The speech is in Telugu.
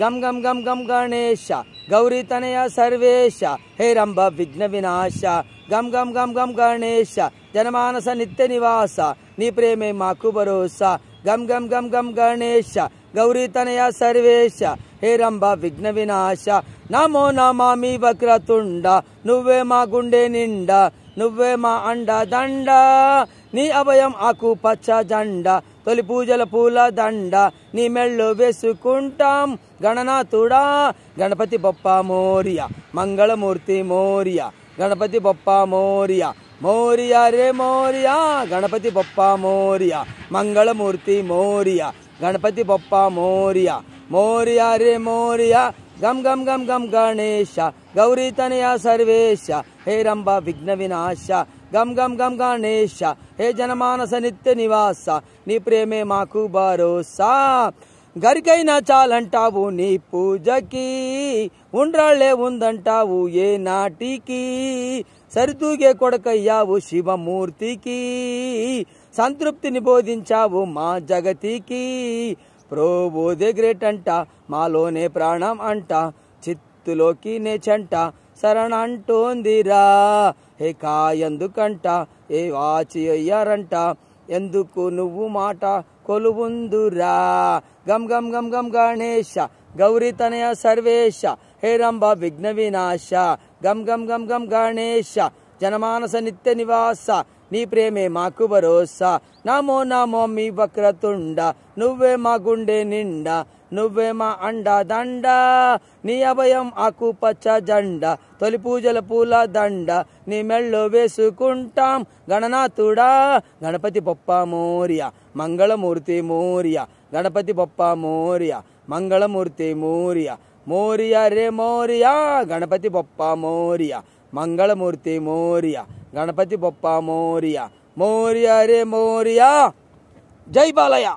గమ్ గమ్ గమ్ గమ్ గణేశ గౌరీ తనయ సర్వేశ హే రంభ విఘ్న వినాశ గమ్ గమ్ గమ్ గమ్ గణేశ జనమానస నిత్య నివాస నీ ప్రేమే మాకు భరోసా గమ్ గమ్ గమ్ గమ్ గణేశ గౌరీ తనయ సర్వేశ హే రంభ విఘ్న వినాశ నమో నమా మీ వక్రతుండ నువ్వే మా గుండె నిండా నువ్వే మా అండ దండ నీ అభయం ఆకు పచ్చ జండ తొలి పూజల పూల దండ నీ మెళ్ళు వేసుకుంటాం గణనాథుడా గణపతి బొప్ప మోరియ మంగళమూర్తి మోరియ గణపతి బొప్ప మోరియ మోరియ రే మోరియ గణపతి బొప్ప మోరియ మంగళమూర్తి మోరియ గణపతి బొప్ప మోరియ మోరియ రే మోరియా గం గం గం గం గణేశ గౌరీ తనయ సర్వేశ హే రంభ విఘ్న వినాశ గం గం గం గణేశ హే జనమానస నిత్య నివాస నీ ప్రేమే మాకు భరోసా గరికైనా చాలంటావు నీ పూజకి ఉండ్రాళ్లే ఉందంటావు ఏ నాటికి సరితూగే కొడకయ్యావు శివమూర్తికి సంతృప్తిని బోధించావు మా జగతికి ప్రభుదే గ్రేట్ అంట మాలోనే ప్రాణం అంట చిత్తులోకి నేచంట అంటోందిరా హే కాయందుకంట ఏ వాచి అయ్యారంట ఎందుకు నువ్వు మాట కొలువుందురా గమ్ గమ్ గమ్ గమ్ గణేష గౌరీ తనయ సర్వేశ హే రంభ విఘ్న వినాశ గమ్ గమ్ గమ్ గమ్ గణేష జనమానస నిత్య నివాస నీ ప్రేమే మాకు భరోసా నామో నామో మీ వక్రతుండ నువ్వే మా గుండె నిండా నువ్వే మా అండ దండ నీ అభయం ఆకు పచ్చ జండ తొలి పూజల పూల దండ నీ మెళ్ళో వేసుకుంటాం గణనాథుడా గణపతి బొప్ప మోర్య మంగళమూర్తి మోర్య గణపతి బొప్ప మోర్య మంగళమూర్తి మోర్య మోర్య రే మోర్య గణపతి బొప్ప మోర్య మంగళమూర్తి మోర్య గణపతి బొప్ప మోరియా మోరియా రే మోరియా జై బాలయ్య